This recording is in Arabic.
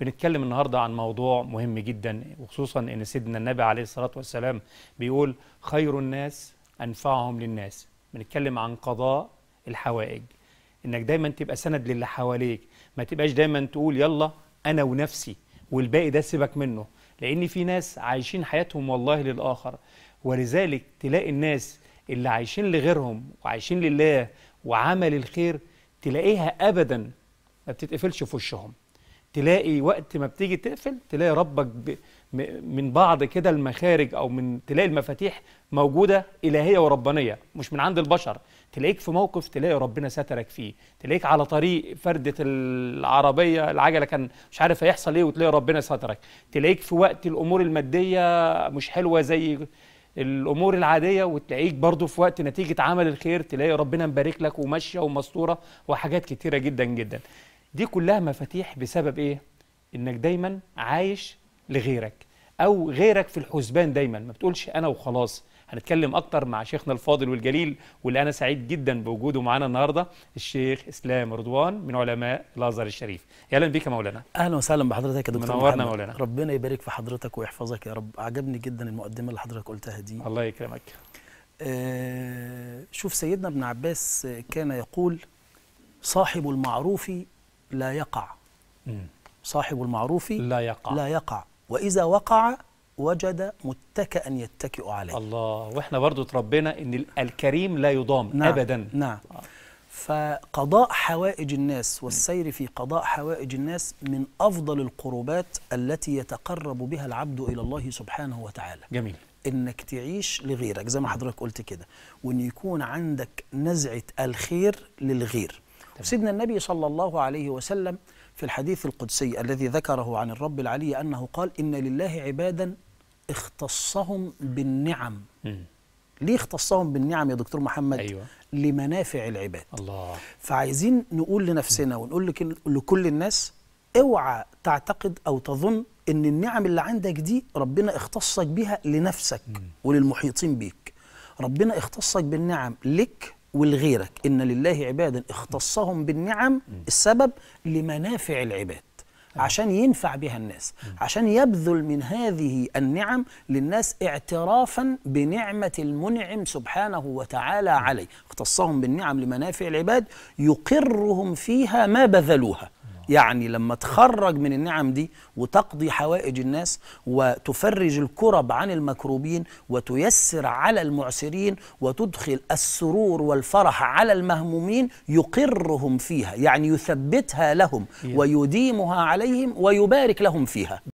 بنتكلم النهارده عن موضوع مهم جدا وخصوصا ان سيدنا النبي عليه الصلاه والسلام بيقول خير الناس انفعهم للناس بنتكلم عن قضاء الحوائج انك دايما تبقى سند للي حواليك ما تبقاش دايما تقول يلا انا ونفسي والباقي ده سيبك منه لان في ناس عايشين حياتهم والله للاخر ولذلك تلاقي الناس اللي عايشين لغيرهم وعايشين لله وعمل الخير تلاقيها ابدا ما بتتقفلش في وشهم تلاقي وقت ما بتيجي تقفل تلاقي ربك ب... من بعض كده المخارج او من تلاقي المفاتيح موجوده الهيه وربانيه مش من عند البشر تلاقيك في موقف تلاقي ربنا سترك فيه تلاقيك على طريق فردة العربية العجلة كان مش عارف هيحصل ايه وتلاقي ربنا سترك تلاقيك في وقت الامور المادية مش حلوة زي الامور العاديه وتلاقيك برضو في وقت نتيجه عمل الخير تلاقي ربنا مبارك لك وماشيه ومستوره وحاجات كتيره جدا جدا دي كلها مفاتيح بسبب ايه انك دايما عايش لغيرك او غيرك في الحسبان دايما ما بتقولش انا وخلاص هنتكلم اكتر مع شيخنا الفاضل والجليل واللي انا سعيد جدا بوجوده معانا النهارده الشيخ اسلام رضوان من علماء الازهر الشريف يا اهلا بيك يا مولانا اهلا وسهلا بحضرتك يا دكتور منورنا محمد. مولانا ربنا يبارك في حضرتك ويحفظك يا رب عجبني جدا المقدمه اللي حضرتك قلتها دي الله يكرمك آه شوف سيدنا ابن عباس كان يقول صاحب المعروف لا يقع صاحب المعروف لا يقع لا يقع وإذا وقع وجد متكئا يتكئ عليه الله واحنا برضو تربينا ان الكريم لا يضام نعم ابدا نعم آه. فقضاء حوائج الناس والسير في قضاء حوائج الناس من افضل القربات التي يتقرب بها العبد الى الله سبحانه وتعالى جميل انك تعيش لغيرك زي ما حضرتك قلت كده وان يكون عندك نزعه الخير للغير سيدنا النبي صلى الله عليه وسلم في الحديث القدسي الذي ذكره عن الرب العلي أنه قال إن لله عبادا اختصهم بالنعم م. ليه اختصهم بالنعم يا دكتور محمد أيوة. لمنافع العباد الله. فعايزين نقول لنفسنا ونقول لكل الناس اوعى تعتقد أو تظن ان النعم اللي عندك دي ربنا اختصك بها لنفسك م. وللمحيطين بيك ربنا اختصك بالنعم لك ولغيرك إن لله عبادا اختصهم بالنعم السبب لمنافع العباد أيوة. عشان ينفع بها الناس عشان يبذل من هذه النعم للناس اعترافا بنعمة المنعم سبحانه وتعالى عليه اختصهم بالنعم لمنافع العباد يقرهم فيها ما بذلوها يعني لما تخرج من النعم دي وتقضي حوائج الناس وتفرج الكرب عن المكروبين وتيسر على المعسرين وتدخل السرور والفرح على المهمومين يقرهم فيها يعني يثبتها لهم ويديمها عليهم ويبارك لهم فيها